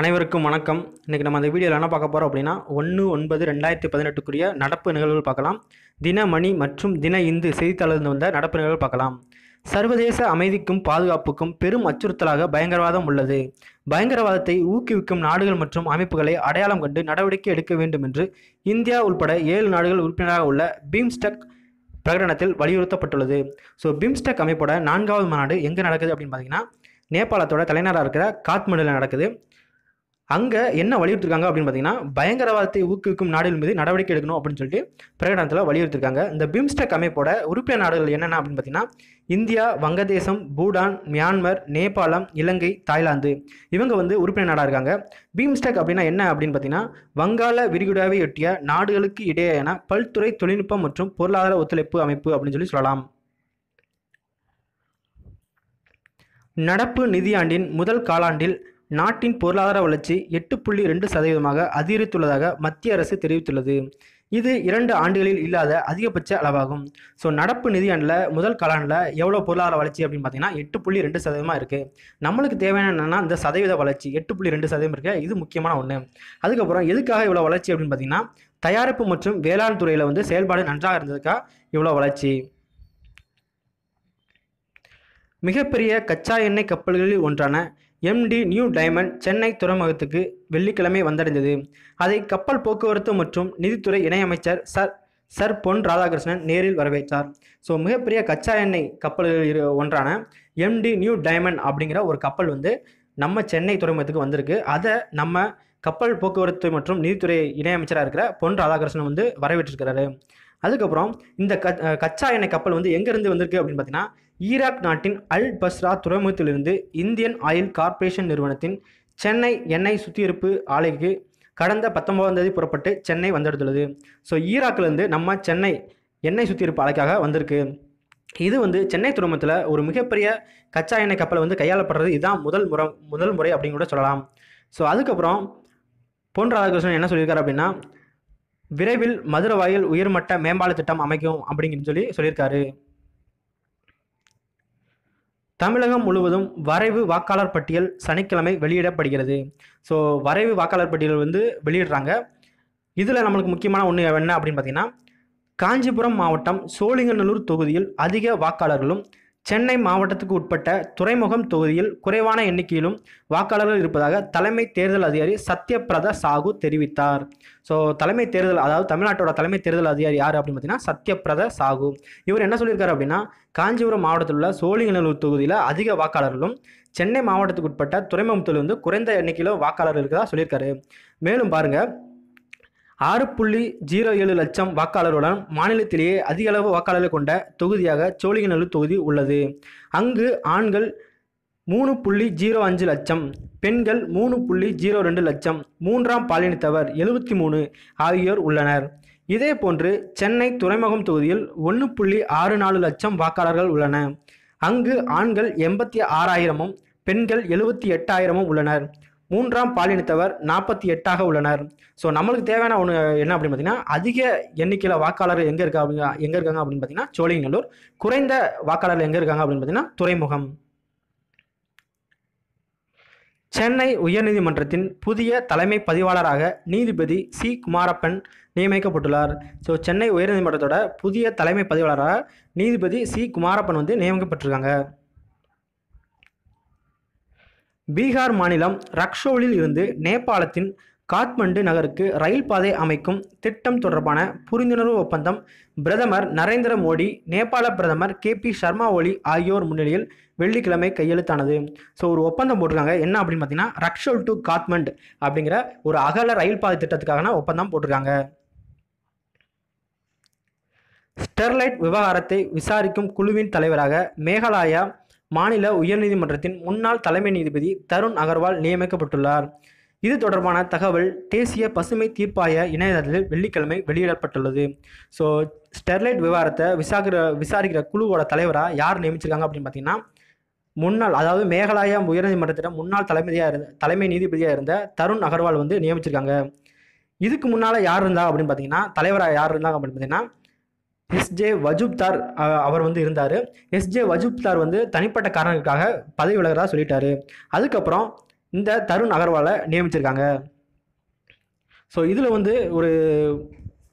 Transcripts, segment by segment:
அனைவருக்கும் வணக்கம் இன்றைக்கி நம்ம அந்த வீடியோவில் என்ன பார்க்க போகிறோம் அப்படின்னா ஒன்று ஒன்பது ரெண்டாயிரத்தி பதினெட்டுக்குரிய நடப்பு நிகழ்வுகள் பார்க்கலாம் தினமணி மற்றும் தின இந்து செய்தித்தாளர்ந்து வந்த நடப்பு நிகழ்வு பார்க்கலாம் சர்வதேச அமைதிக்கும் பாதுகாப்புக்கும் பெரும் அச்சுறுத்தலாக பயங்கரவாதம் உள்ளது பயங்கரவாதத்தை ஊக்குவிக்கும் நாடுகள் மற்றும் அமைப்புகளை அடையாளம் கண்டு நடவடிக்கை எடுக்க வேண்டும் என்று இந்தியா உள்பட ஏழு நாடுகள் உறுப்பினராக உள்ள பீம்ஸ்டெக் பிரகடனத்தில் வலியுறுத்தப்பட்டுள்ளது ஸோ பிம்ஸ்டெக் அமைப்போட நான்காவது மாநாடு எங்கே நடக்குது அப்படின்னு பார்த்தீங்கன்னா நேபாளத்தோட தலைநகராக இருக்கிற காத்மண்டுவில் நடக்குது அங்கே என்ன வலியுறுத்திருக்காங்க அப்படின்னு பார்த்தீங்கன்னா பயங்கரவாதத்தை ஊக்குவிக்கும் நாடுகள் மீது நடவடிக்கை எடுக்கணும் அப்படின்னு சொல்லிட்டு பிரகடனத்தில் வலியுறுத்திருக்காங்க இந்த பிம்ஸ்டெக் அமைப்போட உறுப்பினர் நாடுகள் என்னென்ன அப்படின்னு பார்த்தீங்கன்னா இந்தியா வங்கதேசம் பூடான் மியான்மர் நேபாளம் இலங்கை தாய்லாந்து இவங்க வந்து உறுப்பினர் நாடாக இருக்காங்க பீம்ஸ்டெக் அப்படின்னா என்ன அப்படின்னு பாத்தீங்கன்னா வங்காள விரிகுடாவை ஒட்டிய நாடுகளுக்கு இடையேயான பல்துறை தொழில்நுட்பம் மற்றும் பொருளாதார ஒத்துழைப்பு அமைப்பு அப்படின்னு சொல்லி சொல்லலாம் நடப்பு நிதியாண்டின் முதல் காலாண்டில் நாட்டின் பொருளாதார வளர்ச்சி எட்டு புள்ளி ரெண்டு சதவீதமாக அதிகரித்துள்ளதாக மத்திய அரசு தெரிவித்துள்ளது இது இரண்டு ஆண்டுகளில் இல்லாத அதிகபட்ச அளவாகும் ஸோ நடப்பு நிதியாண்டில் முதல் காலாண்டில் எவ்வளோ பொருளாதார வளர்ச்சி அப்படின்னு பார்த்தீங்கன்னா எட்டு புள்ளி ரெண்டு சதவீதமாக இருக்குது நம்மளுக்கு தேவையான என்னென்னா இந்த சதவீத வளர்ச்சி எட்டு புள்ளி ரெண்டு சதவீதம் இருக்குது இது முக்கியமான ஒன்று அதுக்கப்புறம் எதுக்காக இவ்வளோ வளர்ச்சி அப்படின்னு பார்த்தீங்கன்னா தயாரிப்பு மற்றும் வேளாண் துறையில் வந்து செயல்பாடு நன்றாக இருந்ததுக்காக இவ்வளோ வளர்ச்சி மிகப்பெரிய கச்சா எண்ணெய் கப்பல்களில் ஒன்றான எம்டி நியூ டைமண்ட் சென்னை துறைமுகத்துக்கு வெள்ளிக்கிழமை வந்தடைந்தது அதை கப்பல் போக்குவரத்து மற்றும் நிதித்துறை இணையமைச்சர் சர் சர் பொன் ராதாகிருஷ்ணன் நேரில் வரவேற்றார் ஸோ மிகப்பெரிய கச்சா எண்ணெய் கப்பல்கள் ஒன்றான எம்டி நியூ டைமண்ட் அப்படிங்கிற ஒரு கப்பல் வந்து நம்ம சென்னை துறைமுகத்துக்கு வந்திருக்கு அதை நம்ம கப்பல் போக்குவரத்து மற்றும் நிதித்துறை இணையமைச்சராக இருக்கிற பொன் ராதாகிருஷ்ணன் வந்து வரவேற்றிருக்கிறாரு அதுக்கப்புறம் இந்த கச்சா எண்ணெய் கப்பல் வந்து எங்கேருந்து வந்திருக்கு அப்படின்னு பார்த்தீங்கன்னா ஈராக் நாட்டின் அல் பஸ்ரா துறைமுகத்திலிருந்து இந்தியன் ஆயில் கார்ப்பரேஷன் நிறுவனத்தின் சென்னை எண்ணெய் சுத்திகரிப்பு ஆலைக்கு கடந்த பத்தொன்பதாம் தேதி புறப்பட்டு சென்னை வந்தெடுத்துள்ளது ஸோ ஈராக்லேருந்து நம்ம சென்னை எண்ணெய் சுத்திகரிப்பு ஆலைக்காக வந்திருக்கு இது வந்து சென்னை துறைமுகத்தில் ஒரு மிகப்பெரிய கச்சா எண்ணெய் கப்பலை வந்து கையாளப்படுறது இதுதான் முதல் முறை முதல் முறை அப்படின்னு கூட சொல்லலாம் ஸோ அதுக்கப்புறம் பொன் ராதாகிருஷ்ணன் என்ன சொல்லியிருக்காரு அப்படின்னா விரைவில் மதுரை வாயில் உயர்மட்ட மேம்பால திட்டம் அமைக்கும் அப்படிங்கன்னு சொல்லி சொல்லியிருக்காரு தமிழகம் முழுவதும் வரைவு வாக்காளர் பட்டியல் சனிக்கிழமை வெளியிடப்படுகிறது ஸோ வரைவு வாக்காளர் பட்டியல் வந்து வெளியிடுறாங்க இதில் நம்மளுக்கு முக்கியமான ஒன்று என்ன அப்படின்னு பார்த்தீங்கன்னா காஞ்சிபுரம் மாவட்டம் சோழிங்கநல்லூர் தொகுதியில் அதிக வாக்காளர்களும் சென்னை மாவட்டத்துக்கு உட்பட்ட துறைமுகம் தொகுதியில் குறைவான எண்ணிக்கையிலும் வாக்காளர்கள் இருப்பதாக தலைமை தேர்தல் அதிகாரி சத்யபிரத சாகு தெரிவித்தார் ஸோ தலைமை தேர்தல் அதாவது தமிழ்நாட்டோட தலைமை தேர்தல் அதிகாரி யார் அப்படின்னு பார்த்தீங்கன்னா சத்யபிரத சாகு இவர் என்ன சொல்லியிருக்காரு அப்படின்னா காஞ்சிபுரம் மாவட்டத்தில் உள்ள சோழிங்கநல்லூர் தொகுதியில் அதிக வாக்காளர்களும் சென்னை மாவட்டத்துக்கு உட்பட்ட துறைமுகத்தில் வந்து குறைந்த எண்ணிக்கையிலும் வாக்காளர்கள் இருக்கிறதா சொல்லியிருக்காரு மேலும் பாருங்கள் ஆறு புள்ளி ஜீரோ ஏழு லட்சம் வாக்காளருடன் மாநிலத்திலேயே அதிக அளவு வாக்காளர்கள் கொண்ட தொகுதியாக சோழிகநல்லூர் தொகுதி உள்ளது அங்கு ஆண்கள் மூணு புள்ளி ஜீரோ அஞ்சு லட்சம் பெண்கள் மூணு புள்ளி ஜீரோ ரெண்டு லட்சம் மூன்றாம் பாலினத்தவர் எழுபத்தி மூணு ஆகியோர் உள்ளனர் இதே போன்று சென்னை துறைமுகம் தொகுதியில் ஒன்று புள்ளி ஆறு நாலு லட்சம் வாக்காளர்கள் உள்ளன அங்கு ஆண்கள் எண்பத்தி ஆறாயிரமும் பெண்கள் எழுபத்தி எட்டாயிரமும் உள்ளனர் மூன்றாம் பாலினத்தவர் நாற்பத்தி எட்டாக உள்ளனர் ஸோ நம்மளுக்கு தேவையான ஒன்று என்ன அப்படின்னு பார்த்தீங்கன்னா அதிக எண்ணிக்கையில் வாக்காளர் எங்கே இருக்கா அப்படிங்க எங்கே இருக்காங்க அப்படின்னு பார்த்தீங்கன்னா சோழிநல்லூர் குறைந்த வாக்காளர்கள் எங்கே இருக்காங்க அப்படின்னு பார்த்தீங்கன்னா துறைமுகம் சென்னை உயர்நீதிமன்றத்தின் புதிய தலைமை பதிவாளராக நீதிபதி சி குமாரப்பன் நியமிக்கப்பட்டுள்ளார் ஸோ சென்னை உயர்நீதிமன்றத்தோட புதிய தலைமை பதிவாளராக நீதிபதி சி குமாரப்பன் வந்து நியமிக்கப்பட்டிருக்காங்க பீகார் மாநிலம் ரக்ஷோலில் இருந்து நேபாளத்தின் காத்மண்டு நகருக்கு ரயில் பாதை அமைக்கும் திட்டம் தொடர்பான புரிந்துணர்வு ஒப்பந்தம் பிரதமர் நரேந்திர மோடி நேபாள பிரதமர் கே பி சர்மா ஒலி ஆகியோர் முன்னிலையில் வெள்ளிக்கிழமை கையெழுத்தானது ஸோ ஒரு ஒப்பந்தம் போட்டிருக்காங்க என்ன அப்படின்னு பார்த்தீங்கன்னா ரக்ஷோல் டு காத்மண்டு அப்படிங்கிற ஒரு அகல ரயில் பாதை திட்டத்துக்கான ஒப்பந்தம் போட்டிருக்காங்க ஸ்டெர்லைட் விவகாரத்தை விசாரிக்கும் குழுவின் தலைவராக மேகாலயா மாநில உயர்நீதிமன்றத்தின் முன்னாள் தலைமை நீதிபதி தருண் அகர்வால் நியமிக்கப்பட்டுள்ளார் இது தொடர்பான தகவல் தேசிய பசுமை தீர்ப்பாய இணையதளத்தில் வெள்ளிக்கிழமை வெளியிடப்பட்டுள்ளது ஸோ ஸ்டெர்லைட் விவகாரத்தை விசாரிக்கிற விசாரிக்கிற குழுவோட தலைவராக யார் நியமிச்சிருக்காங்க அப்படின்னு பார்த்தீங்கன்னா முன்னாள் அதாவது மேகாலயா உயர்நீதிமன்றத்திடம் முன்னாள் தலைமையாக இருந்த தலைமை நீதிபதியாக இருந்த தருண் அகர்வால் வந்து நியமிச்சிருக்காங்க இதுக்கு முன்னால் யார் இருந்தாங்க அப்படின்னு பார்த்தீங்கன்னா தலைவராக யார் இருந்தாங்க அப்படின்னு பார்த்தீங்கன்னா எஸ்ஜே வஜுப்தார் அவர் வந்து இருந்தார் எஸ்ஜே வஜுப்தார் வந்து தனிப்பட்ட காரணங்களுக்காக பதவி விலகிறதா சொல்லிட்டாரு அதுக்கப்புறம் இந்த தருண் அகர்வாலை நியமிச்சிருக்காங்க ஸோ இதில் வந்து ஒரு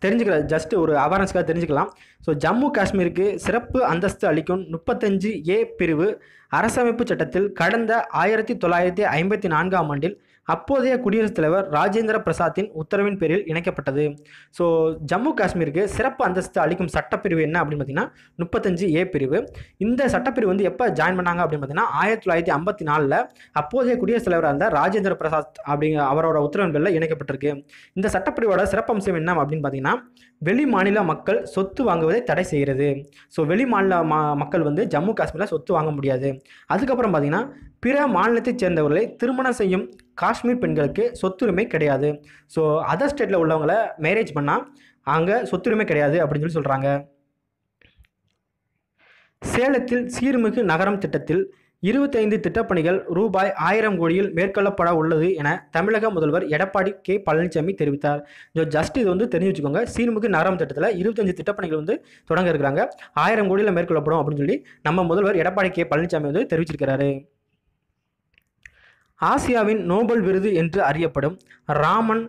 தெரிஞ்சுக்கிற ஜஸ்ட் ஒரு அவேர்னஸ்க்காக தெரிஞ்சுக்கலாம் ஸோ ஜம்மு காஷ்மீருக்கு சிறப்பு அந்தஸ்து அளிக்கும் முப்பத்தஞ்சு ஏ பிரிவு அரசமைப்பு சட்டத்தில் கடந்த ஆயிரத்தி தொள்ளாயிரத்தி ஐம்பத்தி நான்காம் ஆண்டில் அப்போதைய குடியரசுத் தலைவர் ராஜேந்திர பிரசாத்தின் உத்தரவின் பேரில் இணைக்கப்பட்டது ஸோ ஜம்மு காஷ்மீருக்கு சிறப்பு அந்தஸ்து அளிக்கும் சட்டப்பிரிவு என்ன அப்படின்னு பார்த்தீங்கன்னா முப்பத்தஞ்சு ஏ பிரிவு இந்த சட்டப்பிரிவு வந்து எப்போ ஜாயின் பண்ணாங்க அப்படின்னு பார்த்தீங்கன்னா ஆயிரத்தி தொள்ளாயிரத்தி ஐம்பத்தி நாலில் அப்போதைய குடியரசுத் தலைவராக இருந்த ராஜேந்திர பிரசாத் அப்படிங்கிற அவரோட உத்தரவின் பேரில் இணைக்கப்பட்டிருக்கு இந்த சட்டப்பிரிவோட சிறப்பம்சம் என்ன அப்படின்னு பார்த்தீங்கன்னா வெளி மாநில மக்கள் சொத்து வாங்குவதை தடை செய்கிறது ஸோ வெளி மாநில மா மக்கள் வந்து ஜம்மு காஷ்மீரில் சொத்து வாங்க முடியாது அதுக்கப்புறம் பார்த்திங்கன்னா பிற மாநிலத்தைச் சேர்ந்தவர்களை திருமணம் செய்யும் காஷ்மீர் பெண்களுக்கு சொத்துரிமை கிடையாது ஸோ அதர் ஸ்டேட்டில் உள்ளவங்கள மேரேஜ் பண்ணால் அங்கே சொத்துரிமை கிடையாது அப்படின்னு சொல்லி சொல்கிறாங்க சேலத்தில் சீர்மிகு நகரம் திட்டத்தில் இருபத்தைந்து திட்டப்பணிகள் ரூபாய் ஆயிரம் கோடியில் மேற்கொள்ளப்பட உள்ளது என தமிழக முதல்வர் எடப்பாடி கே பழனிசாமி தெரிவித்தார் ஸோ ஜஸ்ட் இது வந்து தெரிஞ்சு வச்சுக்கோங்க சீனுமுக்கு நகரம் திட்டத்தில் இருபத்தஞ்சு திட்டப்பணிகள் வந்து தொடங்க இருக்கிறாங்க ஆயிரம் கோடியில் மேற்கொள்ளப்படும் அப்படின்னு சொல்லி நம்ம முதல்வர் எடப்பாடி கே பழனிசாமி வந்து தெரிவிச்சிருக்கிறாரு ஆசியாவின் நோபல் விருது என்று அறியப்படும் ராமன்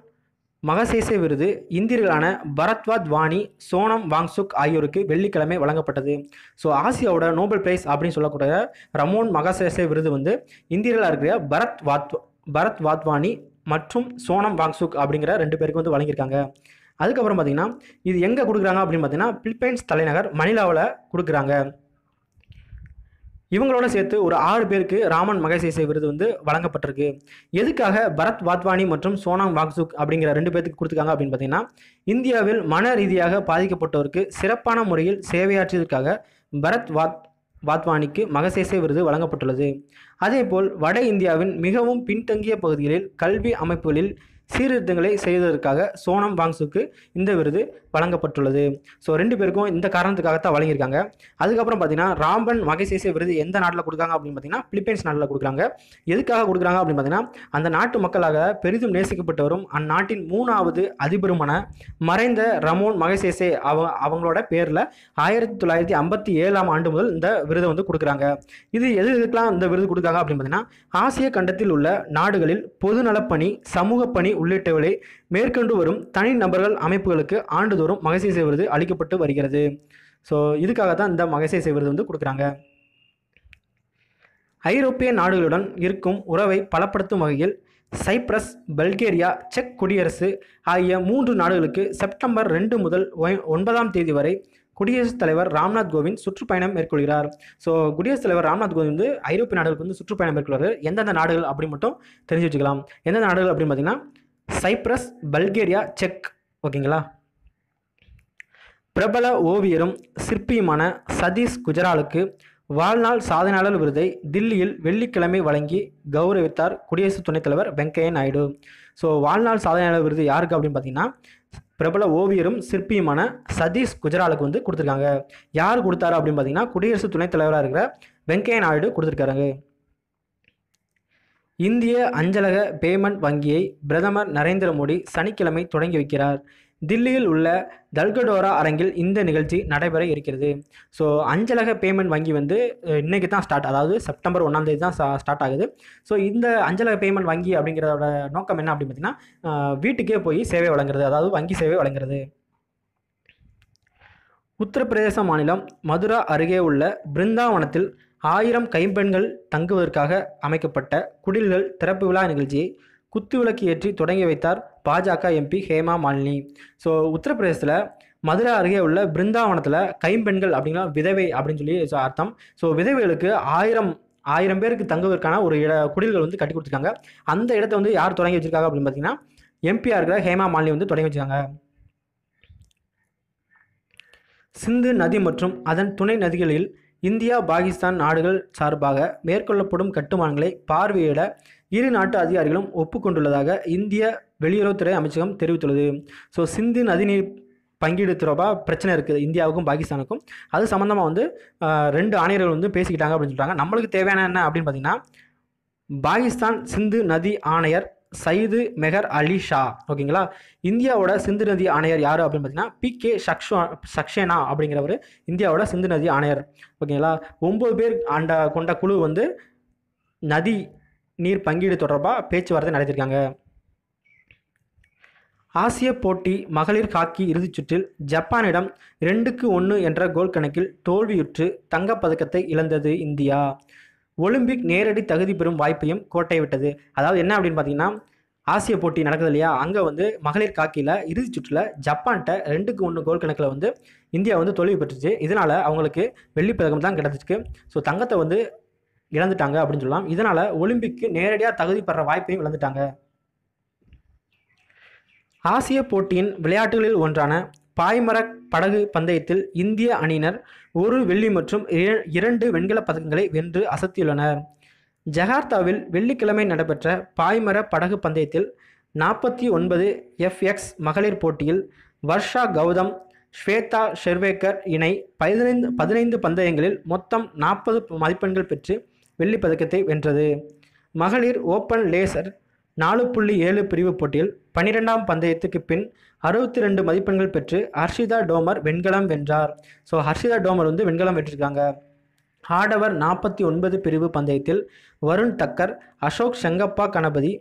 மகசேசே விருது இந்தியர்களான பரத்வாத் வாணி சோனம் வாங்சுக் ஆகியோருக்கு வெள்ளிக்கிழமை வழங்கப்பட்டது ஸோ ஆசியாவோட நோபல் பிரைஸ் அப்படின்னு சொல்லக்கூடிய ரமோன் மகசேசே விருது வந்து இந்தியர்களாக இருக்கிற பரத் வாத் பரத் வாத்வானி மற்றும் சோனம் வாங்சுக் அப்படிங்கிற ரெண்டு பேருக்கு வந்து வழங்கியிருக்காங்க அதுக்கப்புறம் பார்த்தீங்கன்னா இது எங்கே கொடுக்குறாங்க அப்படின்னு பார்த்தீங்கன்னா பிலிப்பைன்ஸ் தலைநகர் மணிலாவில் கொடுக்குறாங்க இவங்களோட சேர்த்து ஒரு ஆறு பேருக்கு ராமன் மகசேசை விருது வந்து வழங்கப்பட்டிருக்கு எதுக்காக பரத் வாத்வானி மற்றும் சோனாங் வாக்சுக் அப்படிங்கிற ரெண்டு பேருக்கு கொடுத்துருக்காங்க அப்படின்னு பார்த்தீங்கன்னா இந்தியாவில் மன ரீதியாக பாதிக்கப்பட்டோருக்கு சிறப்பான முறையில் சேவையாற்றியதற்காக பரத் வாத் வாத்வானிக்கு மகசேசே விருது வழங்கப்பட்டுள்ளது அதேபோல் வட இந்தியாவின் மிகவும் பின்தங்கிய பகுதிகளில் கல்வி அமைப்புகளில் சீர்திருத்தங்களை செய்ததற்காக சோனம் வாங்ஸுக்கு இந்த விருது வழங்கப்பட்டுள்ளது ஸோ ரெண்டு பேருக்கும் இந்த காரணத்துக்காகத்தான் வழங்கியிருக்காங்க அதுக்கப்புறம் பார்த்தீங்கன்னா ராம்பன் மகசேசே விருது எந்த நாட்டில் கொடுக்காங்க அப்படின்னு பார்த்தீங்கன்னா பிலிப்பைன்ஸ் நாட்டில் கொடுக்குறாங்க எதுக்காக கொடுக்குறாங்க அப்படின்னு பார்த்தீங்கன்னா அந்த நாட்டு மக்களாக பெரிதும் நேசிக்கப்பட்டவரும் அந்நாட்டின் மூணாவது அதிபருமான மறைந்த ரமோன் மகசேசே அவ அவங்களோட பேரில் ஆயிரத்தி தொள்ளாயிரத்தி ஐம்பத்தி ஏழாம் ஆண்டு முதல் இந்த விருதை வந்து கொடுக்குறாங்க இது எது எதுக்கெலாம் இந்த விருது கொடுக்காங்க அப்படின்னு பார்த்தீங்கன்னா ஆசிய கண்டத்தில் உள்ள நாடுகளில் பொதுநலப்பணி சமூக பணி உள்ளிட்டவர்களை மேற்கொண்டு வரும் தனி நபர்கள் அமைப்புகளுக்கு ஆண்டுதோறும் மகசே செய்வது அளிக்கப்பட்டு வருகிறது ஸோ இதுக்காக தான் இந்த மகசே செய்வது வந்து கொடுக்குறாங்க ஐரோப்பிய நாடுகளுடன் இருக்கும் உறவை பலப்படுத்தும் வகையில் சைப்ரஸ் பல்கேரியா செக் குடியரசு ஆகிய மூன்று நாடுகளுக்கு செப்டம்பர் ரெண்டு முதல் ஒன்பதாம் தேதி வரை குடியரசுத் தலைவர் ராம்நாத் கோவிந்த் சுற்றுப்பயணம் மேற்கொள்கிறார் ஸோ குடியரசுத் தலைவர் ராம்நாத் கோவிந்த் வந்து ஐரோப்பிய நாடுகளுக்கு வந்து சுற்றுப்பயணம் மேற்கொள்கிறார் எந்தெந்த நாடுகள் அப்படி மட்டும் தெரிஞ்சு வச்சுக்கலாம் எந்தெந்த நாடுகள் அப்படின்னு பார்த்தீங்கன்னா சைப்ரஸ் பல்கேரியா செக் ஓகேங்களா பிரபல ஓவியரும் சிற்பியுமான சதீஷ் குஜராலுக்கு வாழ்நாள் சாதனையாளர் விருதை தில்லியில் வெள்ளிக்கிழமை வழங்கி கௌரவித்தார் குடியரசு துணைத் தலைவர் வெங்கையா நாயுடு ஸோ வாழ்நாள் சாதனையாளர் விருது யாருக்கு அப்படின்னு பார்த்தீங்கன்னா பிரபல ஓவியரும் சிற்பியுமான சதீஷ் குஜராலுக்கு வந்து கொடுத்துருக்காங்க யார் கொடுத்தாரு அப்படின்னு பார்த்தீங்கன்னா குடியரசு துணைத் தலைவராக இருக்கிற வெங்கையா நாயுடு கொடுத்துருக்காருங்க இந்திய அஞ்சலக பேமெண்ட் வங்கியை பிரதமர் நரேந்திர மோடி சனிக்கிழமை தொடங்கி வைக்கிறார் தில்லியில் உள்ள தல்கடோரா அரங்கில் இந்த நிகழ்ச்சி நடைபெற இருக்கிறது ஸோ அஞ்சலக பேமெண்ட் வங்கி வந்து இன்றைக்கி தான் ஸ்டார்ட் அதாவது செப்டம்பர் ஒன்றாந்தேதி தான் ஸ்டார்ட் ஆகுது ஸோ இந்த அஞ்சலக பேமெண்ட் வங்கி அப்படிங்கிறதோட நோக்கம் என்ன அப்படின்னு பார்த்தீங்கன்னா வீட்டுக்கே போய் சேவை வழங்குறது அதாவது வங்கி சேவை வழங்குறது உத்தரப்பிரதேச மாநிலம் மதுரா அருகே உள்ள பிருந்தாவனத்தில் ஆயிரம் கைம்பெண்கள் தங்குவதற்காக அமைக்கப்பட்ட குடில்கள் திறப்பு விழா நிகழ்ச்சியை குத்துவிளக்கு ஏற்றி தொடங்கி வைத்தார் பாஜக எம்பி ஹேமா மாலினி ஸோ உத்தரப்பிரதேசத்தில் மதுரை அருகே உள்ள பிருந்தாவனத்தில் கைம்பெண்கள் அப்படின்னா விதவை அப்படின்னு சொல்லி அர்த்தம் ஸோ விதவைகளுக்கு ஆயிரம் ஆயிரம் பேருக்கு தங்குவதற்கான ஒரு இட குடில்கள் வந்து கட்டி கொடுத்துருக்காங்க அந்த இடத்த வந்து யார் தொடங்கி வச்சிருக்காங்க அப்படின்னு பார்த்தீங்கன்னா எம்பியாக இருக்கிற ஹேமா மாலினி வந்து தொடங்கி வச்சுருக்காங்க சிந்து நதி மற்றும் அதன் துணை நதிகளில் இந்தியா பாகிஸ்தான் நாடுகள் சார்பாக மேற்கொள்ளப்படும் கட்டுமானங்களை பார்வையிட இரு நாட்டு அதிகாரிகளும் ஒப்புக்கொண்டுள்ளதாக இந்திய வெளியுறவுத்துறை அமைச்சகம் தெரிவித்துள்ளது ஸோ சிந்து நதிநீர் பங்கீடு தொடர்பாக பிரச்சனை இருக்குது இந்தியாவுக்கும் பாகிஸ்தானுக்கும் அது சம்மந்தமாக வந்து ரெண்டு ஆணையர்கள் வந்து பேசிக்கிட்டாங்க அப்படின்னு சொல்கிறாங்க நம்மளுக்கு தேவையான என்ன அப்படின்னு பார்த்தீங்கன்னா பாகிஸ்தான் சிந்து நதி ஆணையர் சயிது மெஹர் அலி ஷா ஓகேங்களா இந்தியாவோட சிந்து நதி ஆணையர் யார் அப்படின்னு பார்த்தீங்கன்னா பி கே சக்ஷா சக்ஷேனா அப்படிங்கிறவர் இந்தியாவோட சிந்து நதி ஆணையர் ஓகேங்களா ஒம்பது பேர் அண்ட கொண்ட குழு வந்து நதி நீர் பங்கீடு தொடர்பாக பேச்சுவார்த்தை நடத்தியிருக்காங்க ஆசிய போட்டி மகளிர் ஹாக்கி இறுதிச் சுற்றில் ஜப்பானிடம் ரெண்டுக்கு ஒன்று என்ற கோல் கணக்கில் தோல்வியுற்று தங்கப்பதக்கத்தை இழந்தது இந்தியா ஒலிம்பிக் நேரடி தகுதி பெறும் வாய்ப்பையும் கோட்டை விட்டது அதாவது என்ன அப்படின்னு பார்த்தீங்கன்னா ஆசிய போட்டி நடக்குது இல்லையா அங்கே வந்து மகளிர் காக்கியில் இறுதிச் சுற்றில் ஜப்பான்கிட்ட ரெண்டுக்கு ஒன்று கோல் கணக்கில் வந்து இந்தியா வந்து தோல்வி பெற்றுச்சு இதனால் அவங்களுக்கு வெள்ளிப்பதக்கம் தான் கிடச்சிருக்கு ஸோ தங்கத்தை வந்து இழந்துட்டாங்க அப்படின்னு சொல்லலாம் இதனால் ஒலிம்பிக்கு நேரடியாக தகுதி பெற வாய்ப்பையும் இழந்துட்டாங்க ஆசிய போட்டியின் விளையாட்டுகளில் ஒன்றான பாய்மர படகு பந்தயத்தில் இந்திய அணியினர் ஒரு வெள்ளி மற்றும் இரண்டு வெண்கல பதக்கங்களை வென்று அசத்தியுள்ளனர் ஜகார்த்தாவில் வெள்ளிக்கிழமை நடைபெற்ற பாய்மர படகு பந்தயத்தில் நாற்பத்தி ஒன்பது எஃப்எக்ஸ் மகளிர் போட்டியில் வர்ஷா கௌதம் ஸ்வேதா ஷெர்வேக்கர் இணை பதினைந்து பதினைந்து பந்தயங்களில் மொத்தம் நாற்பது மதிப்பெண்கள் பெற்று வெள்ளிப் பதக்கத்தை வென்றது மகளிர் ஓப்பன் லேசர் நாலு புள்ளி ஏழு பிரிவு போட்டியில் பன்னிரெண்டாம் பந்தயத்துக்கு பின் அறுபத்தி ரெண்டு மதிப்பெண்கள் பெற்று ஹர்ஷிதா டோமர் வெண்கலம் வென்றார் ஸோ ஹர்ஷிதா டோமர் வந்து வெண்கலம் வெற்றிருக்காங்க ஆடவர் நாற்பத்தி ஒன்பது பிரிவு பந்தயத்தில் வருண் தக்கர் அசோக் செங்கப்பா கணபதி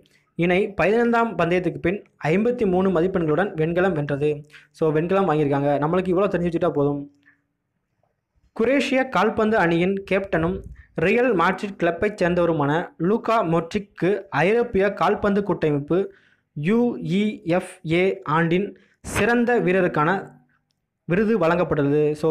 இணை பதினைந்தாம் பந்தயத்துக்கு பின் ஐம்பத்தி மூணு மதிப்பெண்களுடன் வெண்கலம் வென்றது ஸோ வெண்கலம் வாங்கியிருக்காங்க நம்மளுக்கு இவ்வளோ தெரிஞ்சு வச்சுட்டா போதும் குரேஷிய கால்பந்து அணியின் கேப்டனும் ரியல் மாட்ரிட் கிளப்பைச் சேர்ந்தவருமான லூகா மொட்ரிக்கு ஐரோப்பிய கால்பந்து கூட்டமைப்பு யுஇஎஃப்ஏ ஆண்டின் சிறந்த வீரருக்கான விருது வழங்கப்பட்டது ஸோ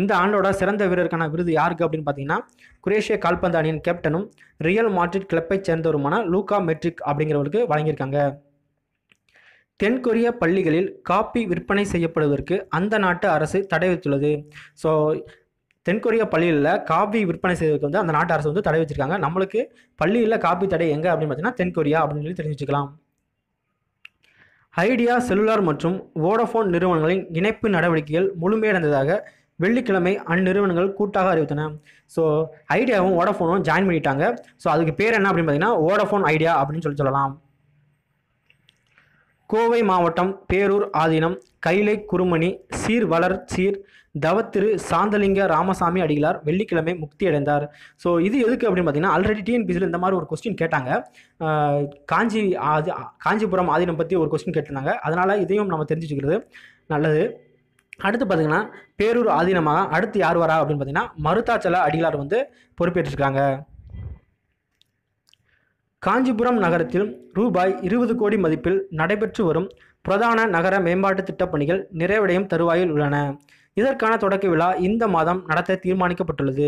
இந்த ஆண்டோட சிறந்த வீரருக்கான விருது யாருக்கு அப்படின்னு பார்த்தீங்கன்னா குரேஷிய கால்பந்து அணியின் கேப்டனும் ரியல் மாட்ரிட் கிளப்பைச் சேர்ந்தவருமான லூகா மெட்ரிக் அப்படிங்கிறவருக்கு வழங்கியிருக்காங்க தென்கொரிய பள்ளிகளில் காப்பி விற்பனை செய்யப்படுவதற்கு அந்த நாட்டு அரசு தடை விதித்துள்ளது ஸோ தென்கொரியா பள்ளியில் காபி விற்பனை செய்வதற்கு வந்து அந்த நாட்டு அரசு வந்து தடை வச்சிருக்காங்க நம்மளுக்கு பள்ளியில் காபி தடை எங்கே அப்படின்னு பார்த்தீங்கன்னா தென்கொரியா அப்படின்னு சொல்லி தெரிஞ்சு வச்சுக்கலாம் ஐடியா செல்லுலார் மற்றும் வோடஃபோன் நிறுவனங்களின் இணைப்பு நடவடிக்கைகள் முழுமையடைந்ததாக வெள்ளிக்கிழமை அந்நிறுவனங்கள் கூட்டாக அறிவித்தன ஸோ ஐடியாவும் வோடஃபோனும் ஜாயின் பண்ணிட்டாங்க ஸோ அதுக்கு பேர் என்ன அப்படின்னு பார்த்தீங்கன்னா வோடஃபோன் ஐடியா அப்படின்னு சொல்லி சொல்லலாம் கோவை மாவட்டம் பேரூர் ஆதீனம் கைலை குருமணி சீர் வளர் சீர் தவத்திரு சாந்தலிங்க ராமசாமி அடிகளார் வெள்ளிக்கிழமை முக்தி அடைந்தார் ஸோ இது எதுக்கு அப்படின்னு பார்த்தீங்கன்னா ஆல்ரெடி டிஎன்பிசியில் இந்த மாதிரி ஒரு கொஸ்டின் கேட்டாங்க காஞ்சி ஆதி காஞ்சிபுரம் ஆதீனம் பற்றி ஒரு கொஸ்டின் கேட்டிருந்தாங்க அதனால் இதையும் நம்ம தெரிஞ்சுக்கிறது நல்லது அடுத்து பார்த்தீங்கன்னா பேரூர் ஆதீனமாக அடுத்து யார் வரா அப்படின்னு பார்த்தீங்கன்னா மருத்தாச்சல அடிகளார் வந்து பொறுப்பேற்றிருக்காங்க காஞ்சிபுரம் நகரத்தில் ரூபாய் இருபது கோடி மதிப்பில் நடைபெற்று வரும் பிரதான நகர மேம்பாட்டு திட்டப்பணிகள் நிறைவடையும் தருவாயில் உள்ளன இதற்கான தொடக்க விழா இந்த மாதம் நடத்த தீர்மானிக்கப்பட்டுள்ளது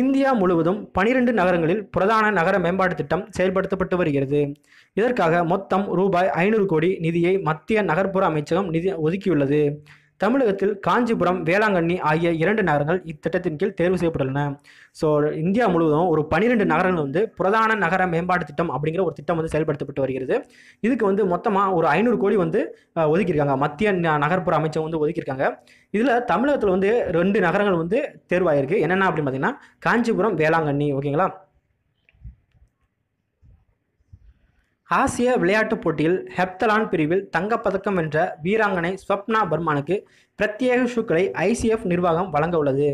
இந்தியா முழுவதும் பனிரெண்டு நகரங்களில் பிரதான நகர மேம்பாட்டு திட்டம் செயல்படுத்தப்பட்டு வருகிறது இதற்காக மொத்தம் ரூபாய் ஐநூறு கோடி நிதியை மத்திய நகர்ப்புற அமைச்சகம் நிதி ஒதுக்கியுள்ளது தமிழகத்தில் காஞ்சிபுரம் வேளாங்கண்ணி ஆகிய இரண்டு நகரங்கள் இத்திட்டத்தின் கீழ் தேர்வு செய்யப்பட்டுள்ளன ஸோ இந்தியா முழுவதும் ஒரு பன்னிரெண்டு நகரங்கள் வந்து பிரதான நகர மேம்பாட்டு திட்டம் அப்படிங்கிற ஒரு திட்டம் வந்து செயல்படுத்தப்பட்டு வருகிறது இதுக்கு வந்து மொத்தமாக ஒரு ஐநூறு கோடி வந்து ஒதுக்கியிருக்காங்க மத்திய நகர்ப்புற அமைச்சகம் வந்து ஒதுக்கியிருக்காங்க இதில் தமிழகத்தில் வந்து ரெண்டு நகரங்கள் வந்து தேர்வாயிருக்கு என்னென்ன அப்படின்னு பார்த்தீங்கன்னா காஞ்சிபுரம் வேளாங்கண்ணி ஓகேங்களா ஆசிய விளையாட்டுப் போட்டியில் ஹெப்தலான் பிரிவில் தங்கப்பதக்கம் வென்ற வீராங்கனை ஸ்வப்னா பர்மானுக்கு பிரத்யேக ஷூக்களை ஐசிஎஃப் நிர்வாகம் வழங்க உள்ளது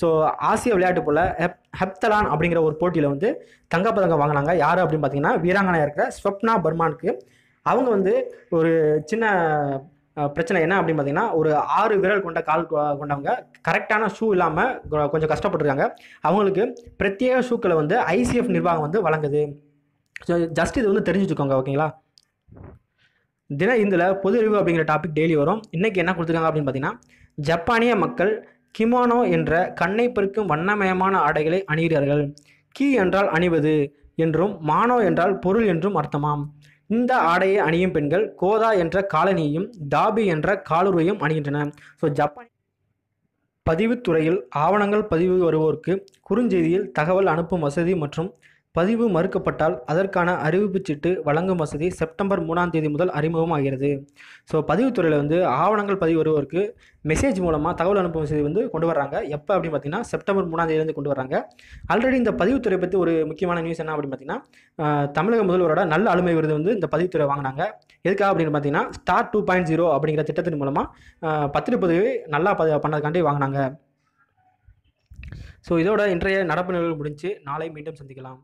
ஸோ ஆசிய விளையாட்டு போல் ஹெப் ஹெப்தலான் அப்படிங்கிற ஒரு போட்டியில் வந்து தங்கப்பதக்கம் வாங்கினாங்க யார் அப்படின்னு பார்த்தீங்கன்னா வீராங்கனையாக இருக்கிற ஸ்வப்னா பர்மானுக்கு அவங்க வந்து ஒரு சின்ன பிரச்சனை என்ன அப்படின்னு பார்த்தீங்கன்னா ஒரு ஆறு விரல் கொண்ட கால் கொண்டவங்க கரெக்டான ஷூ இல்லாமல் கொஞ்சம் கஷ்டப்பட்டுருக்காங்க அவங்களுக்கு பிரத்யேக ஷூக்களை வந்து ஐசிஎஃப் நிர்வாகம் வந்து வழங்குது ஜஸ்ட் இது வந்து தெரிஞ்சு வச்சுக்கோங்க ஓகேங்களா தின இந்தில் பொது அறிவு அப்படிங்கிற டாபிக் டெய்லி வரும் இன்றைக்கி என்ன கொடுத்துருக்காங்க அப்படின்னு பார்த்தீங்கன்னா ஜப்பானிய மக்கள் கிமானோ என்ற கண்ணை பெருக்கும் வண்ணமயமான ஆடைகளை அணிகிறார்கள் கீ என்றால் அணிவது என்றும் மானோ என்றால் பொருள் என்றும் அர்த்தமாம் இந்த ஆடையை அணியும் பெண்கள் கோதா என்ற காலனியையும் தாபி என்ற காலுறையும் அணிகின்றன ஸோ ஜப்பான் பதிவுத்துறையில் ஆவணங்கள் பதிவு வருவோருக்கு குறுஞ்செய்தியில் தகவல் அனுப்பும் வசதி மற்றும் பதிவு மறுக்கப்பட்டால் அதற்கான அறிவிப்பு சீட்டு வழங்கும் வசதி செப்டம்பர் மூணாம் தேதி முதல் அறிமுகமாகிறது ஸோ பதிவுத்துறையில் வந்து ஆவணங்கள் பதிவு வருவோருக்கு மெசேஜ் மூலமாக தகவல் அனுப்பும் வசதி வந்து கொண்டு வர்றாங்க எப்போ அப்படின்னு பார்த்தீங்கன்னா செப்டம்பர் மூணாம் வந்து கொண்டு வர்றாங்க ஆல்ரெடி இந்த பதிவுத்துறை பற்றி ஒரு முக்கியமான நியூஸ் என்ன அப்படின்னு பார்த்தீங்கன்னா தமிழக முதல்வரோட நல்ல அலுமை விருது வந்து இந்த பதிவுத்துறை வாங்கினாங்க எதுக்காக அப்படின்னு பார்த்தீங்கன்னா ஸ்டார் டூ பாயிண்ட் ஜீரோ அப்படிங்கிற திட்டத்தின் மூலமாக பதிவை நல்லா ப பண்ணதுக்காண்டி வாங்கினாங்க ஸோ இதோட இன்றைய நடப்பு நிகழ்வு முடிஞ்சு நாளை மீண்டும் சந்திக்கலாம்